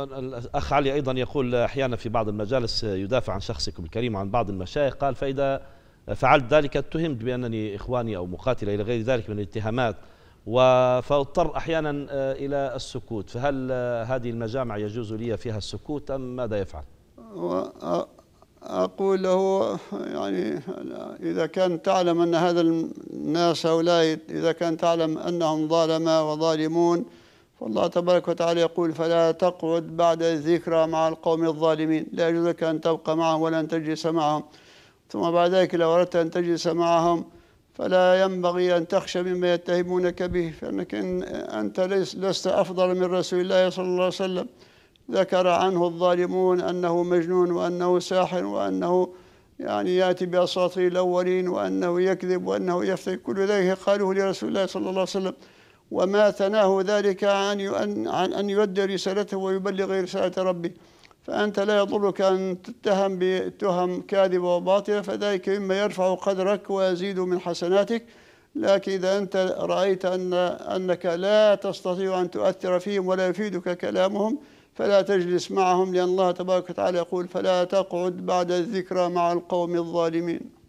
الأخ علي أيضا يقول أحيانا في بعض المجالس يدافع عن شخصكم الكريم وعن بعض المشايخ قال فإذا فعلت ذلك اتهمت بأنني إخواني أو مقاتلة إلى غير ذلك من الاتهامات فاضطر أحيانا إلى السكوت فهل هذه المجامع يجوز لي فيها السكوت أم ماذا يفعل؟ أقول له يعني إذا كان تعلم أن هذا الناس هؤلاء إذا كان تعلم أنهم ظالمة وظالمون فالله تبارك وتعالى يقول فلا تقعد بعد الذكرى مع القوم الظالمين لا يجوز لك أن تبقى معهم ولا أن تجلس معهم ثم بعد ذلك لو أردت أن تجلس معهم فلا ينبغي أن تخشى مما يتهمونك به فإنك إن أنت لست أفضل من رسول الله صلى الله عليه وسلم ذكر عنه الظالمون أنه مجنون وأنه ساحر وأنه يعني يأتي بأساطير الأولين وأنه يكذب وأنه يفتري كل ذلك قالوه لرسول الله صلى الله عليه وسلم وما ثناه ذلك عن أن يؤدي رسالته ويبلغ رسالة ربه فأنت لا يضرك أن تتهم بتهم كاذبة وباطلة فذلك مما يرفع قدرك ويزيد من حسناتك لكن إذا أنت رأيت أن أنك لا تستطيع أن تؤثر فيهم ولا يفيدك كلامهم فلا تجلس معهم لأن الله تبارك وتعالى يقول فلا تقعد بعد الذكرى مع القوم الظالمين